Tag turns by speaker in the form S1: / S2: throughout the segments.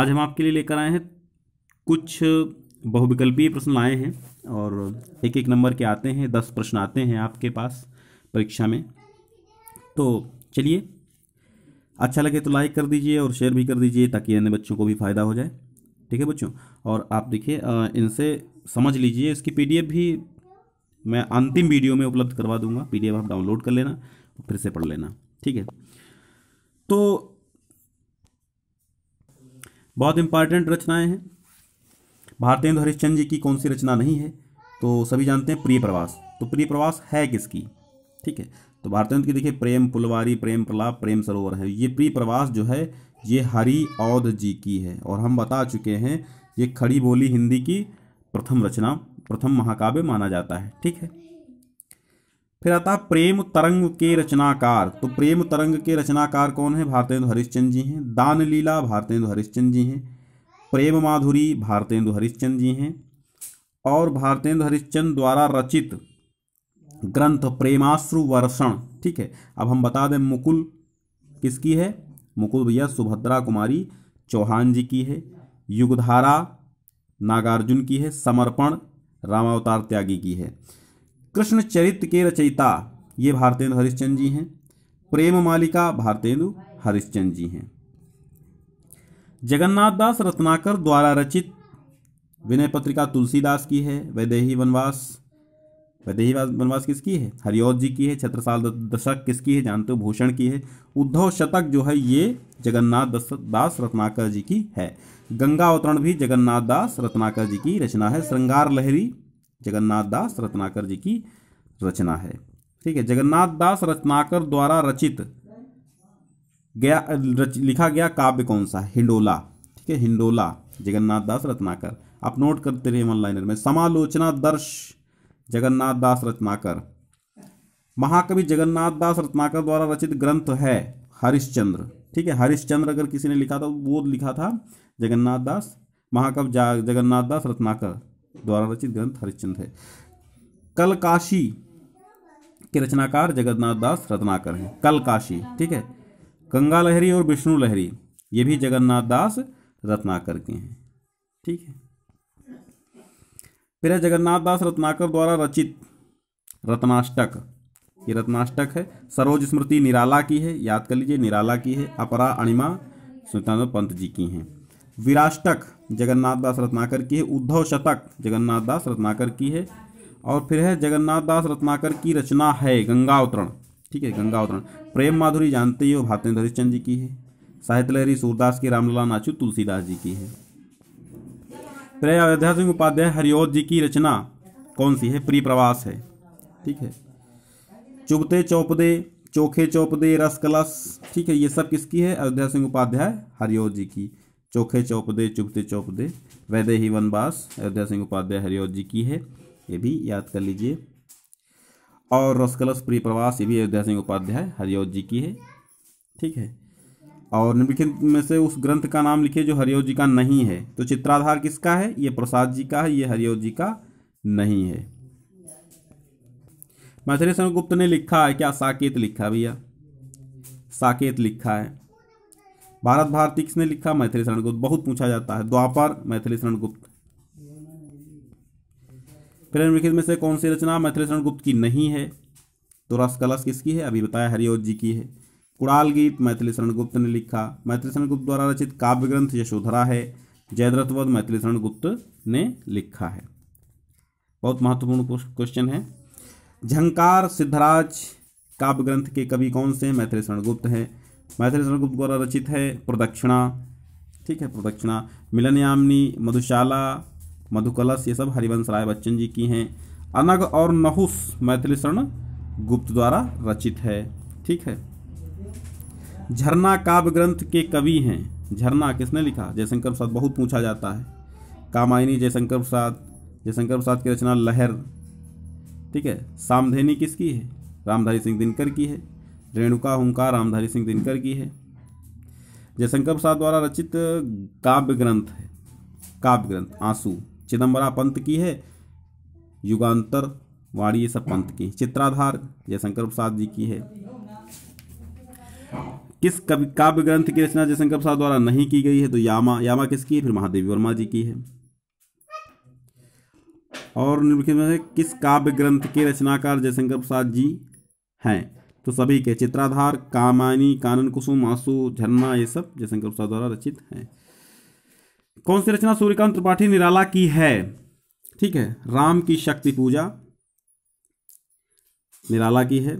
S1: आज हम आपके लिए लेकर आए हैं कुछ बहुविकल्पीय प्रश्न लाए हैं और एक एक नंबर के आते हैं दस प्रश्न आते हैं आपके पास परीक्षा में तो चलिए अच्छा लगे तो लाइक कर दीजिए और शेयर भी कर दीजिए ताकि अन्य बच्चों को भी फ़ायदा हो जाए ठीक है बच्चों और आप देखिए इनसे समझ लीजिए इसकी पीडीएफ भी मैं अंतिम वीडियो में उपलब्ध करवा दूंगा पीडीएफ आप डाउनलोड कर लेना फिर से पढ़ लेना ठीक है तो बहुत इंपॉर्टेंट रचनाएं हैं भारतेंदु हरिश्चंद जी की कौन सी रचना नहीं है तो सभी जानते हैं प्रिय प्रवास तो प्रिय प्रवास है किसकी ठीक है तो भारतेंदु की देखिए प्रेम पुलवारी प्रेम प्रलाप प्रेम सरोवर है ये प्रिय प्रवास जो है ये हरि औध जी की है और हम बता चुके हैं ये खड़ी बोली हिंदी की प्रथम रचना प्रथम महाकाव्य माना जाता है ठीक है फिर आता है प्रेम तरंग के रचनाकार तो प्रेम तरंग के रचनाकार कौन है भारतेंदु हरिश्चंद जी हैं दान लीला भारतेंदु हरिश्चंद जी हैं प्रेम माधुरी भारतेंदु हरिश्चंद जी हैं और भारतेंदु हरिश्चंद द्वारा रचित ग्रंथ प्रेमाश्रु वर्षण ठीक है अब हम बता दें मुकुल किसकी है मुकुल भैया सुभद्रा कुमारी चौहान जी की है युगधारा नागार्जुन की है समर्पण रामावतार त्यागी की है कृष्ण चरित्र के रचयिता ये भारतेंद्र हरिश्चंद जी हैं प्रेम मालिका भारतेंदु हरिश्चंद जी हैं जगन्नाथ दास रत्नाकर द्वारा रचित विनय पत्रिका तुलसीदास की है वैदेही वनवास वैदेही वनवास किसकी है हरिओत जी की है छत्रसाल दशक किसकी है जानते हो भूषण की है उद्धव शतक जो है ये जगन्नाथ दास रत्नाकर जी की है गंगा अवतरण भी जगन्नाथ दास रत्नाकर जी की रचना है श्रृंगार लहरी जगन्नाथ दास रत्नाकर जी की रचना है ठीक है जगन्नाथ दास रत्नाकर द्वारा रचित गया रच, लिखा गया काव्य कौन सा हिंडोला ठीक है हिंडोला जगन्नाथ दास रत्नाकर आप नोट करते रहिए वन लाइनर में समालोचना दर्श जगन्नाथ दास रत्नाकर महाकवि जगन्नाथ दास रत्नाकर द्वारा रचित ग्रंथ है हरिश्चंद्र ठीक है हरिश्चंद्र अगर किसी ने लिखा था वो लिखा था जगन्नाथ दास महाकवि जगन्नाथ दास रत्नाकर द्वारा रचित ग्रंथ हरिश्चंद्र है कलकाशी के रचनाकार जगन्नाथ दास रत्नाकर हैं कलकाशी ठीक है गंगा लहरी और विष्णु लहरी ये भी जगन्नाथ दास रत्नाकर के हैं ठीक है फिर है जगन्नाथ दास रत्नाकर द्वारा रचित रत्नाष्टक ये रत्नाष्टक है सरोज स्मृति निराला की है याद कर लीजिए निराला की है अपरा अणिमा सुल्तान पंत जी की हैं विराष्टक जगन्नाथ दास रत्नाकर की है उद्धव शतक जगन्नाथ दास रत्नाकर की है और फिर है जगन्नाथ दास रत्नाकर की रचना है गंगा अवतरण ठीक है गंगा अवतरण प्रेम माधुरी जानते ही हो भातेंद्र हरिश्चंद जी की है साहित्य लहरी सूरदास की रामलला नाचू तुलसीदास जी की है प्रिय अयोध्या सिंह उपाध्याय हरिओध जी की रचना कौन सी है प्री प्रवास है ठीक है चुभते चौपदे चोखे चौपदे रस कलश ठीक है ये सब किसकी है अयोध्या सिंह उपाध्याय हरिओध जी की चौखे चौपदे चुपते चौपदे वैदे ही वनवास अयोध्या सिंह उपाध्याय हरिओत जी की है ये भी याद कर लीजिए और रसकलश प्रिय प्रवास ये भी अयोध्या सिंह उपाध्याय हरिओत जी की है ठीक है और निम्नलिखित में से उस ग्रंथ का नाम लिखिए जो हरिओत जी का नहीं है तो चित्राधार किसका है ये प्रसाद जी का है ये हरिओत जी का नहीं है मैथिली गुप्त ने लिखा है क्या साकेत लिखा भैया साकेत लिखा है भारत भारती किसने लिखा मैथिली शरण गुप्त बहुत पूछा जाता है द्वापर मैथिली शरण गुप्त फिर निम्नलिखित में से कौन सी रचना मैथिली शरण गुप्त की नहीं है तो रस कलश किसकी है अभी बताया हरिओत जी की है कुड़ाल गीत मैथिली शरण गुप्त ने लिखा मैथिली शरण गुप्त द्वारा रचित काव्य ग्रंथ यशोधरा है जयद्रथवध मैथिली शरण गुप्त ने लिखा है बहुत महत्वपूर्ण क्वेश्चन है झंकार सिद्धराज काव्य ग्रंथ के कवि कौन से हैं मैथिली शरण गुप्त हैं मैथिली शरण गुप्त द्वारा रचित है प्रदक्षिणा ठीक है प्रदक्षिणा मिलनयामनी मधुशाला मधुकलश ये सब हरिवंश राय बच्चन जी की हैं अनग और नहुस मैथिली शरण गुप्त द्वारा रचित है ठीक है झरना काव्य ग्रंथ के कवि हैं झरना किसने लिखा जयशंकर प्रसाद बहुत पूछा जाता है कामायनी जयशंकर प्रसाद जयशंकर प्रसाद की रचना लहर ठीक है सामधेनी किसकी है रामधारी सिंह दिनकर की है रेणुका हुंकार रामधारी सिंह दिनकर की है जयशंकर प्रसाद द्वारा रचित काव्य ग्रंथ है काव्य ग्रंथ आंसू चिदम्बरा पंत की है युगांतर वाणी ये सब पंत की चित्राधार जयशंकर प्रसाद जी की है किस कवि काव्य ग्रंथ की रचना जयशंकर प्रसाद द्वारा नहीं की गई है तो यामा यामा किसकी है फिर महादेवी वर्मा जी की है और निम्नलिखित में से किस काव्य ग्रंथ के रचनाकार जयशंकर प्रसाद जी हैं तो सभी के चित्राधार कामानी कानन कुसुम आंसू झरना ये सब जयशंकर प्रसाद द्वारा रचित हैं कौन सी रचना सूर्यकांत त्रिपाठी निराला की है ठीक है राम की शक्ति पूजा निराला की है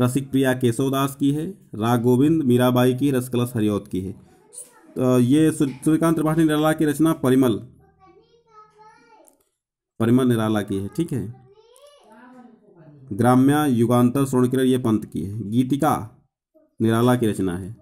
S1: रसिक प्रिया केशवदास की है राग गोविंद मीराबाई की रसकलश हरियोत की है तो ये सूर्यकांत त्रिपाठी निराला की रचना परिमल परिमल निराला की है ठीक है ग्राम्या युगांतर किरण ये पंत की है गीतिका निराला की रचना है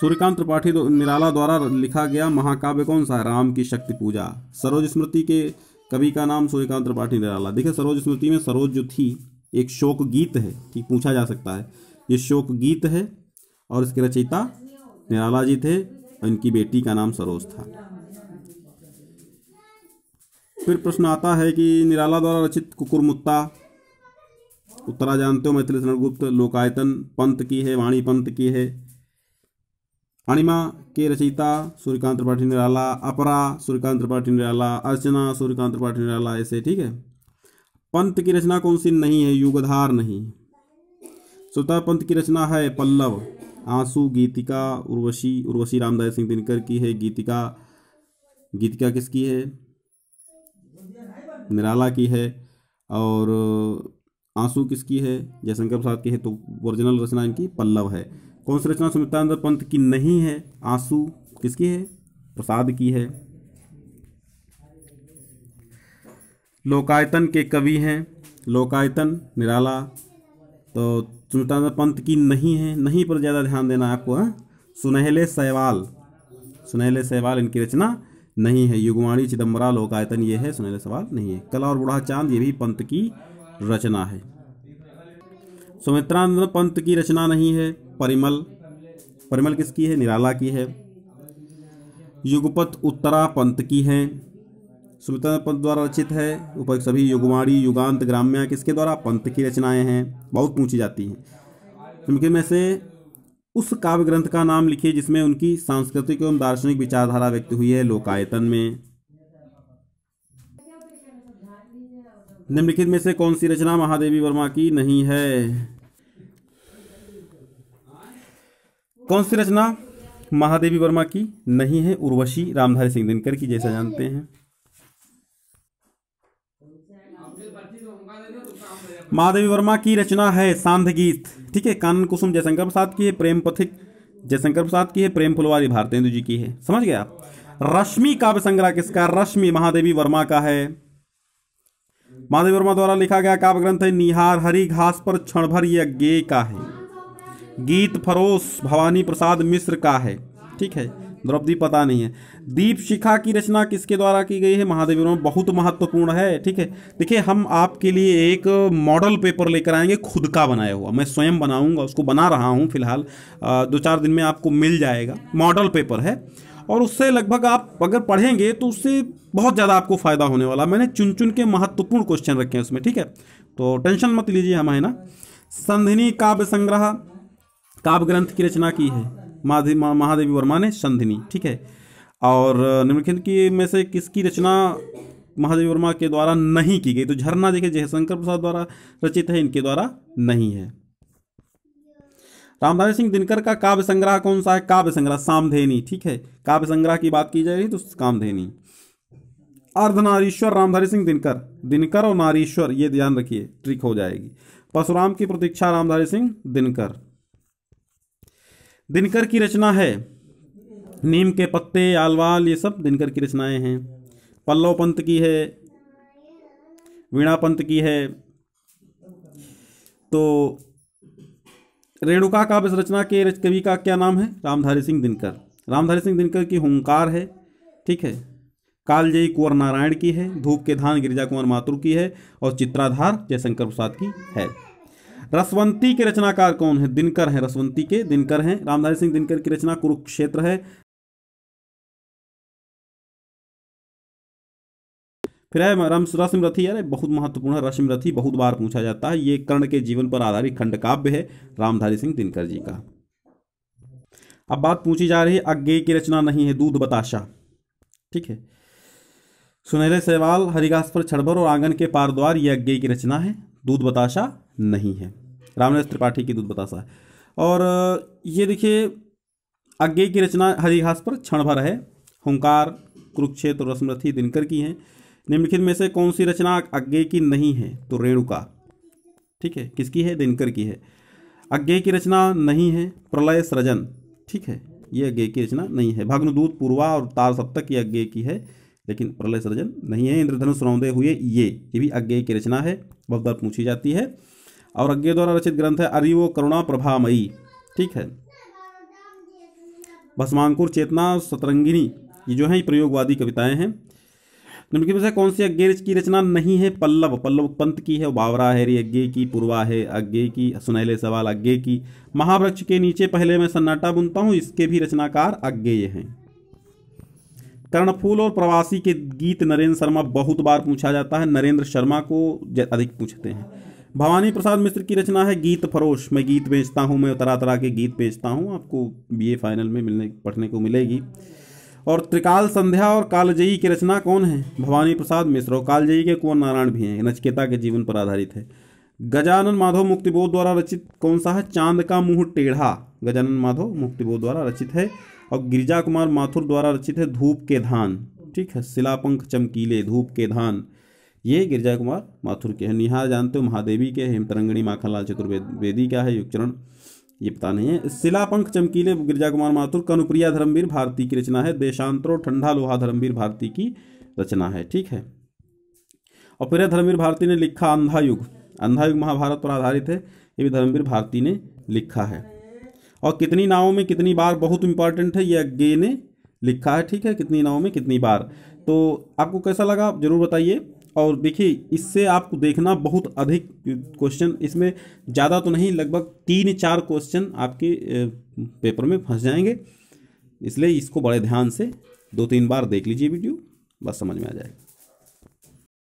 S1: सूर्यकांत त्रिपाठी निराला द्वारा लिखा गया महाकाव्य कौन सा है राम की शक्ति पूजा सरोज स्मृति के कवि का नाम सूर्यकांत त्रिपाठी निराला देखिए सरोज स्मृति में सरोज जो थी एक शोक गीत है ठीक पूछा जा सकता है ये शोक गीत है और इसके रचयिता निराला जी थे और इनकी बेटी का नाम सरोज था फिर प्रश्न आता है कि निराला द्वारा रचित कुकुर मुत्ता उत्तरा जानते हो मैथिली चरणगुप्त लोकायतन पंत की है वाणी पंत की है अणिमा के रचयिता सूर्यकांत त्रिपाठी निराला अपरा सूर्यकांत त्रिपाठी निराला अर्चना सूर्यकांत त्रिपाठी निराला ऐसे ठीक है पंत की रचना कौन सी नहीं है युगधार नहीं स्वतः पंत की रचना है पल्लव आंसू गीतिका उर्वशी उर्वशी रामदास सिंह दिनकर की है गीतिका गीतिका किसकी है निराला की है और आंसू किसकी है जयशंकर प्रसाद की है तो ओरिजिनल रचना इनकी पल्लव है कौन सी रचना सुमित्रानंद पंत की नहीं है आंसू किसकी है प्रसाद की है लोकायतन के कवि हैं लोकायतन निराला तो सुमित्रानंद पंत की नहीं है नहीं पर ज़्यादा ध्यान देना आपको है हाँ? सुनहले सहवाल सुनहले सहवाल इनकी रचना नहीं है युगवाणी चिदम्बरा लोकायतन ये है सुनहरे सवाल नहीं है कला और बूढ़ा चांद ये भी पंत की रचना है सुमित्रानंद पंत की रचना नहीं है परिमल परिमल किसकी है निराला की है युगपत उत्तरा पंत की है सुमित्रानंद पंत द्वारा रचित है ऊपर सभी युगवाणी युगांत ग्राम्या किसके द्वारा पंत की रचनाएं हैं बहुत पूछी जाती हैं उनके में से उस काव्य ग्रंथ का नाम लिखिए जिसमें उनकी सांस्कृतिक एवं दार्शनिक विचारधारा व्यक्त हुई है लोकायतन में निम्नलिखित में से कौन सी रचना महादेवी वर्मा की नहीं है कौन सी रचना महादेवी वर्मा की नहीं है उर्वशी रामधारी सिंह दिनकर की जैसा जानते हैं महादेवी वर्मा की रचना है सांध गीत ठीक है कानन कुसुम जयशंकर प्रसाद की है प्रेम पथिक जयशंकर प्रसाद की है प्रेम फुलवारी भारतेंदु जी की है समझ गया रश्मि काव्य संग्रह किसका रश्मि महादेवी वर्मा का है महादेव वर्मा द्वारा लिखा गया काव्य ग्रंथ है निहार हरी घास पर क्षण भर ये गे का है गीत फरोश भवानी प्रसाद मिश्र का है ठीक है द्रौपदी पता नहीं है दीप शिखा की रचना किसके द्वारा की गई है महादेव वर्मा बहुत महत्वपूर्ण है ठीक है देखिए हम आपके लिए एक मॉडल पेपर लेकर आएंगे खुद का बनाया हुआ मैं स्वयं बनाऊंगा उसको बना रहा हूँ फिलहाल दो चार दिन में आपको मिल जाएगा मॉडल पेपर है और उससे लगभग आप अगर पढ़ेंगे तो उससे बहुत ज़्यादा आपको फ़ायदा होने वाला मैंने चुन चुन के महत्वपूर्ण क्वेश्चन रखे हैं उसमें ठीक है तो टेंशन मत लीजिए हमारे ना संधिनी काव्य संग्रह काव्य ग्रंथ की रचना की है महादेवी वर्मा ने संधिनी ठीक है और निम्नलिखित की में से किसकी रचना महादेवी वर्मा के द्वारा नहीं की गई तो झरना देखिए जयशंकर प्रसाद द्वारा रचित है इनके द्वारा नहीं है रामधारी सिंह दिनकर का काव्य संग्रह कौन सा है काव्य संग्रह सामधेनी ठीक है काव्य संग्रह की बात की जा रही तो कामधेनी अर्धनारीश्वर रामधारी सिंह दिनकर दिनकर और नारीश्वर ये ध्यान रखिए ट्रिक हो जाएगी परशुराम की प्रतीक्षा रामधारी सिंह दिनकर दिनकर की रचना है नीम के पत्ते आलवाल ये सब दिनकर की रचनाएं हैं पल्लव पंत की है वीणा पंत की है तो रेणुका काव्य रचना के रच कवि का क्या नाम है रामधारी सिंह दिनकर रामधारी सिंह दिनकर की हुंकार है ठीक है कालजयी कुंवर नारायण की है धूप के धान गिरिजा कुंवर मातुर की है और चित्राधार जयशंकर प्रसाद की है रसवंती के रचनाकार कौन है दिनकर हैं रसवंती के दिनकर हैं रामधारी सिंह दिनकर की रचना कुरुक्षेत्र है फिर है रम रथी यार बहुत महत्वपूर्ण है रथी बहुत बार पूछा जाता है ये कर्ण के जीवन पर आधारित खंड काव्य है रामधारी सिंह दिनकर जी का अब बात पूछी जा रही है अज्ञे की रचना नहीं है दूध बताशा ठीक है सुनहरे सेवाल हरिघास पर छड़भर और आंगन के पारद्वार ये अज्ञे की रचना है दूध बताशा नहीं है रामनाथ त्रिपाठी की दूध बतासा है और ये देखिए अज्ञे की रचना हरिघास पर क्षण भर है हंकार कुरुक्षेत्र और रसमरथी दिनकर की हैं निम्नलिखित में से कौन सी रचना अज्ञे की नहीं है तो रेणुका ठीक है किसकी है दिनकर की है अज्ञे की रचना नहीं है प्रलय सृजन ठीक है ये अज्ञे की रचना नहीं है भग्नदूत पूर्वा और तार सप्तक ये अज्ञे की है लेकिन प्रलय सृजन नहीं है इंद्रधनुष रौंदे हुए ये ये भी अज्ञे की रचना है बहुत बार पूछी जाती है और अज्ञ द्वारा रचित ग्रंथ है अरिवो करुणा प्रभामयी ठीक है भस्मांकुर चेतना सतरंगिनी ये जो है प्रयोगवादी कविताएं हैं निम्नलिखित में से कौन सी अज्ञे की रचना नहीं है पल्लव पल्लव पंत की है बावरा है री अज्ञे की पूर्वा है अज्ञे की सुनहले सवाल अज्ञे की महावृक्ष के नीचे पहले मैं सन्नाटा बुनता हूँ इसके भी रचनाकार अज्ञेय हैं कर्णफूल और प्रवासी के गीत नरेंद्र शर्मा बहुत बार पूछा जाता है नरेंद्र शर्मा को अधिक पूछते हैं भवानी प्रसाद मिश्र की रचना है गीत फरोश मैं गीत बेचता हूँ मैं तरह तरह के गीत बेचता हूँ आपको बी ए फाइनल में मिलने पढ़ने को मिलेगी और त्रिकाल संध्या और कालजयी की रचना कौन है भवानी प्रसाद मिश्र और कालजयी के कुंवर नारायण भी हैं नचकेता के जीवन पर आधारित है गजानन माधव मुक्तिबोध द्वारा रचित कौन सा है चांद का मुंह टेढ़ा गजानन माधव मुक्तिबोध द्वारा रचित है और गिरिजा कुमार माथुर द्वारा रचित है धूप के धान ठीक है शिलापंख चमकीले धूप के धान ये गिरजा कुमार माथुर के हैं निहार जानते हो महादेवी के हेमतरंगणी माखनलाल चतुर्वेदी का है युगचरण ये पता नहीं है शिलापंख चमकीले गिरजा कुमार माथुर कनुप्रिया धर्मवीर भारती की रचना है देशांतरो ठंडा लोहा धर्मवीर भारती की रचना है ठीक है और प्रिया धर्मवीर भारती ने लिखा अंधा युग अंधा युग महाभारत पर आधारित है ये भी धर्मवीर भारती ने लिखा है और कितनी नावों में कितनी बार बहुत इंपॉर्टेंट है ये अज्ञे ने लिखा है ठीक है कितनी नावों में कितनी बार तो आपको कैसा लगा आप जरूर बताइए और देखिए इससे आपको देखना बहुत अधिक क्वेश्चन इसमें ज़्यादा तो नहीं लगभग तीन चार क्वेश्चन आपके पेपर में फंस जाएंगे इसलिए इसको बड़े ध्यान से दो तीन बार देख लीजिए वीडियो बस समझ में आ जाएगा